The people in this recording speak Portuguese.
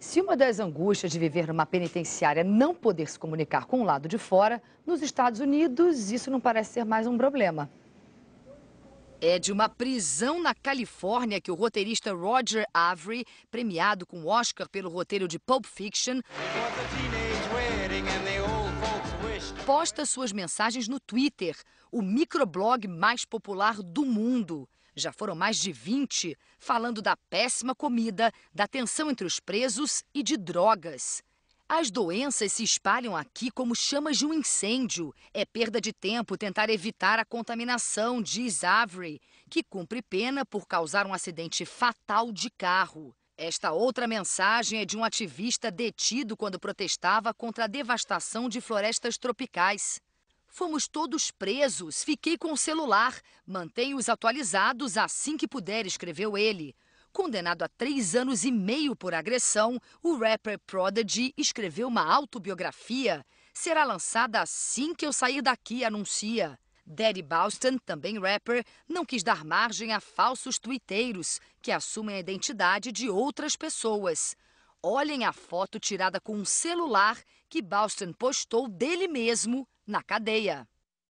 Se uma das angústias de viver numa penitenciária é não poder se comunicar com o lado de fora, nos Estados Unidos isso não parece ser mais um problema. É de uma prisão na Califórnia que o roteirista Roger Avery, premiado com o Oscar pelo roteiro de Pulp Fiction, posta suas mensagens no Twitter, o microblog mais popular do mundo. Já foram mais de 20 falando da péssima comida, da tensão entre os presos e de drogas. As doenças se espalham aqui como chamas de um incêndio. É perda de tempo tentar evitar a contaminação, diz Avery, que cumpre pena por causar um acidente fatal de carro. Esta outra mensagem é de um ativista detido quando protestava contra a devastação de florestas tropicais. Fomos todos presos. Fiquei com o celular. Mantenha-os atualizados assim que puder, escreveu ele. Condenado a três anos e meio por agressão, o rapper Prodigy escreveu uma autobiografia. Será lançada assim que eu sair daqui, anuncia. Daddy Boston, também rapper, não quis dar margem a falsos tuiteiros que assumem a identidade de outras pessoas. Olhem a foto tirada com um celular que Boston postou dele mesmo na cadeia.